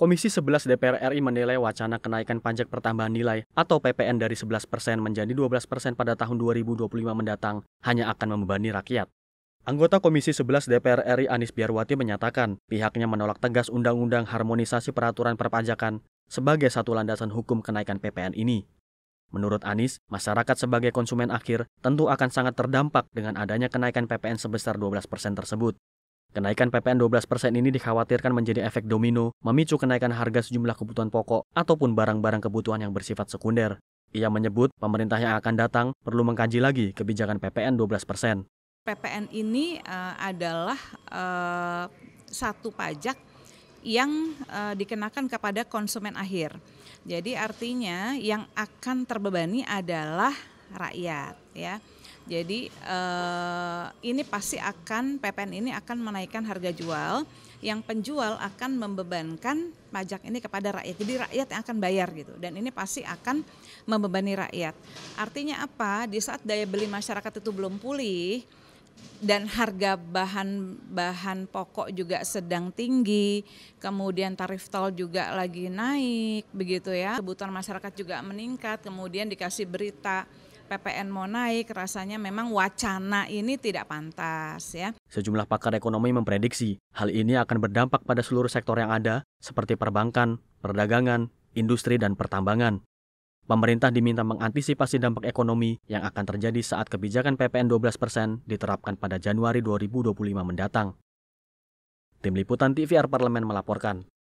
Komisi 11 DPR RI menilai wacana kenaikan pajak pertambahan nilai atau PPN dari 11% persen menjadi 12% persen pada tahun 2025 mendatang hanya akan membebani rakyat. Anggota Komisi 11 DPR RI Anis Biarwati menyatakan pihaknya menolak tegas Undang-Undang Harmonisasi Peraturan Perpajakan sebagai satu landasan hukum kenaikan PPN ini. Menurut Anis, masyarakat sebagai konsumen akhir tentu akan sangat terdampak dengan adanya kenaikan PPN sebesar 12% persen tersebut. Kenaikan PPN 12% ini dikhawatirkan menjadi efek domino, memicu kenaikan harga sejumlah kebutuhan pokok ataupun barang-barang kebutuhan yang bersifat sekunder. Ia menyebut pemerintah yang akan datang perlu mengkaji lagi kebijakan PPN 12%. PPN ini uh, adalah uh, satu pajak yang uh, dikenakan kepada konsumen akhir. Jadi artinya yang akan terbebani adalah rakyat ya. Jadi uh, ini pasti akan PPN ini akan menaikkan harga jual yang penjual akan membebankan pajak ini kepada rakyat. Jadi rakyat yang akan bayar gitu dan ini pasti akan membebani rakyat. Artinya apa? Di saat daya beli masyarakat itu belum pulih dan harga bahan-bahan pokok juga sedang tinggi, kemudian tarif tol juga lagi naik begitu ya. Kebutuhan masyarakat juga meningkat, kemudian dikasih berita PPN mau naik rasanya memang wacana ini tidak pantas ya. Sejumlah pakar ekonomi memprediksi hal ini akan berdampak pada seluruh sektor yang ada seperti perbankan, perdagangan, industri dan pertambangan. Pemerintah diminta mengantisipasi dampak ekonomi yang akan terjadi saat kebijakan PPN 12% diterapkan pada Januari 2025 mendatang. Tim Liputan TVR Parlemen melaporkan.